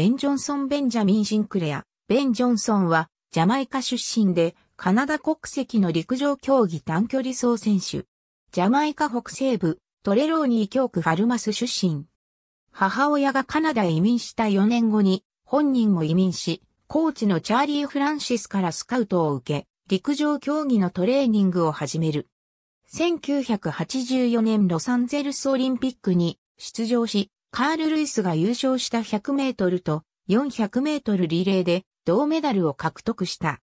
ベン・ジョンソン・ベンジャミン・シンクレア。ベン・ジョンソンは、ジャマイカ出身で、カナダ国籍の陸上競技短距離走選手。ジャマイカ北西部、トレローニー教区ファルマス出身。母親がカナダへ移民した4年後に、本人も移民し、コーチのチャーリー・フランシスからスカウトを受け、陸上競技のトレーニングを始める。1984年ロサンゼルスオリンピックに出場し、カール・ルイスが優勝した100メートルと400メートルリレーで銅メダルを獲得した。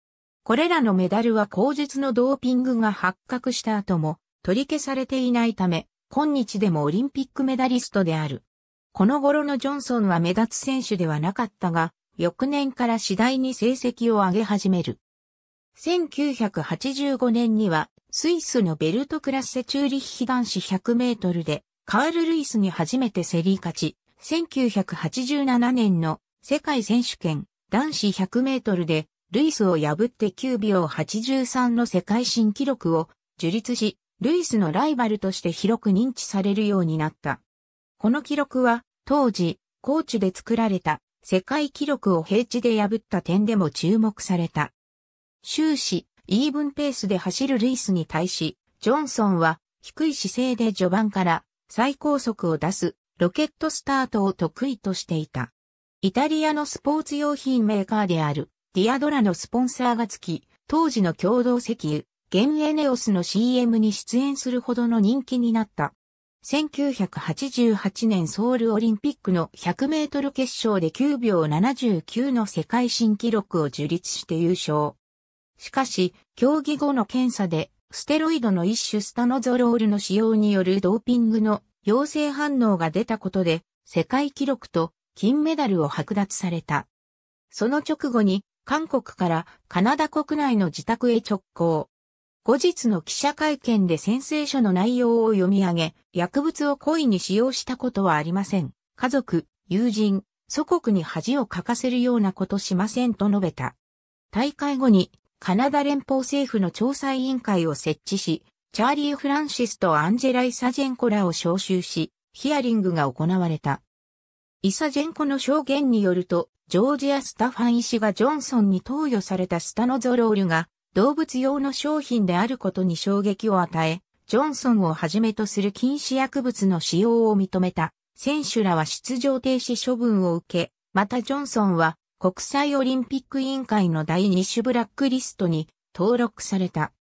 これらのメダルは後日のドーピングが発覚した後も取り消されていないため、今日でもオリンピックメダリストである。この頃のジョンソンは目立つ選手ではなかったが、翌年から次第に成績を上げ始める。1985年には、スイスのベルトクラッセチューリッヒ男子100メートルで、カール・ルイスに初めて競り勝ち、1987年の世界選手権男子100メートルでルイスを破って9秒83の世界新記録を樹立し、ルイスのライバルとして広く認知されるようになった。この記録は当時、高知で作られた世界記録を平地で破った点でも注目された。終始、イーブンペースで走るルイスに対し、ジョンソンは低い姿勢で序盤から最高速を出すロケットスタートを得意としていた。イタリアのスポーツ用品メーカーであるディアドラのスポンサーがつき、当時の共同石油、ゲンエネオスの CM に出演するほどの人気になった。1988年ソウルオリンピックの100メートル決勝で9秒79の世界新記録を樹立して優勝。しかし、競技後の検査でステロイドの一種スタノゾロールの使用によるドーピングの陽性反応が出たことで世界記録と金メダルを剥奪された。その直後に韓国からカナダ国内の自宅へ直行。後日の記者会見で宣誓書の内容を読み上げ、薬物を故意に使用したことはありません。家族、友人、祖国に恥をかかせるようなことしませんと述べた。大会後にカナダ連邦政府の調査委員会を設置し、チャーリー・フランシスとアンジェラ・イサジェンコらを招集し、ヒアリングが行われた。イサジェンコの証言によると、ジョージア・スタファン医師がジョンソンに投与されたスタノゾロールが動物用の商品であることに衝撃を与え、ジョンソンをはじめとする禁止薬物の使用を認めた。選手らは出場停止処分を受け、またジョンソンは国際オリンピック委員会の第2種ブラックリストに登録された。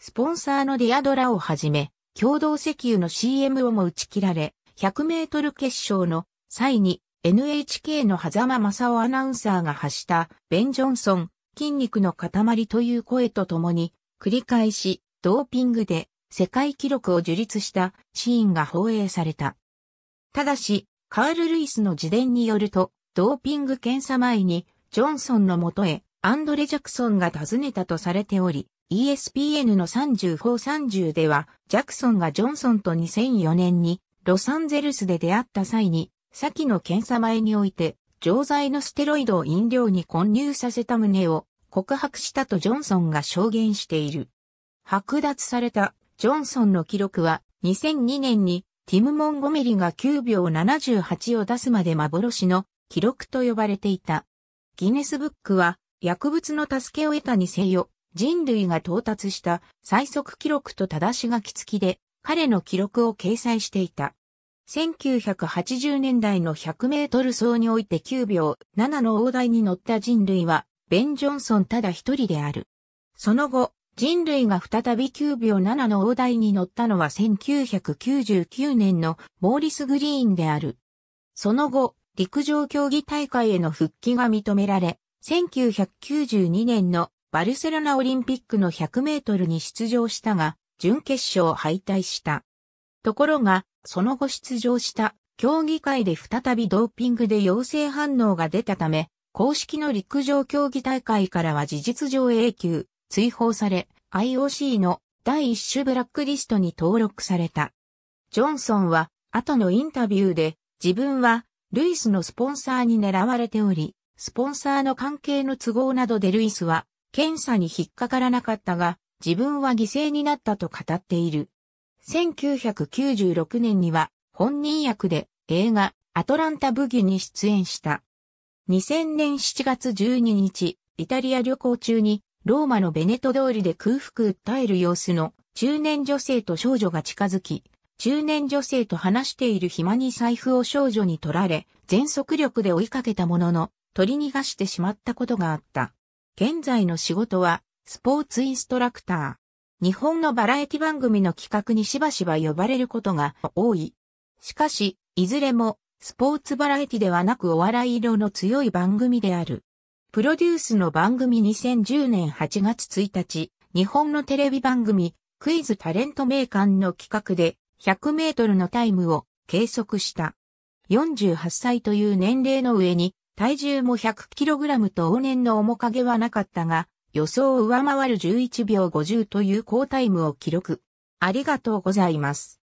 スポンサーのディアドラをはじめ、共同石油の CM をも打ち切られ、100メートル決勝の際に NHK の狭間正夫アナウンサーが発したベン・ジョンソン筋肉の塊という声とともに繰り返しドーピングで世界記録を樹立したシーンが放映された。ただし、カール・ルイスの自伝によると、ドーピング検査前に、ジョンソンのもとへ、アンドレ・ジャクソンが訪ねたとされており、ESPN の3430では、ジャクソンがジョンソンと2004年に、ロサンゼルスで出会った際に、先の検査前において、錠剤のステロイドを飲料に混入させた旨を告白したとジョンソンが証言している。剥奪されたジョンソンの記録は2002年にティム・モンゴメリが9秒78を出すまで幻の記録と呼ばれていた。ギネスブックは、薬物の助けを得たにせよ、人類が到達した最速記録と正し書き付きで、彼の記録を掲載していた。1980年代の100メートル走において9秒7の大台に乗った人類は、ベン・ジョンソンただ一人である。その後、人類が再び9秒7の大台に乗ったのは1999年のモーリス・グリーンである。その後、陸上競技大会への復帰が認められ、1992年のバルセロナオリンピックの100メートルに出場したが、準決勝敗退した。ところが、その後出場した競技会で再びドーピングで陽性反応が出たため、公式の陸上競技大会からは事実上永久、追放され、IOC の第一種ブラックリストに登録された。ジョンソンは、後のインタビューで、自分はルイスのスポンサーに狙われており、スポンサーの関係の都合などでルイスは検査に引っかからなかったが、自分は犠牲になったと語っている。1996年には本人役で映画アトランタブギに出演した。2000年7月12日、イタリア旅行中にローマのベネト通りで空腹訴える様子の中年女性と少女が近づき、中年女性と話している暇に財布を少女に取られ、全速力で追いかけたものの、取り逃がしてしまったことがあった。現在の仕事は、スポーツインストラクター。日本のバラエティ番組の企画にしばしば呼ばれることが多い。しかし、いずれも、スポーツバラエティではなくお笑い色の強い番組である。プロデュースの番組2010年8月1日、日本のテレビ番組、クイズタレント名鑑の企画で、100メートルのタイムを計測した。48歳という年齢の上に、体重も1 0 0ラムと往年の面影はなかったが、予想を上回る11秒50という好タイムを記録。ありがとうございます。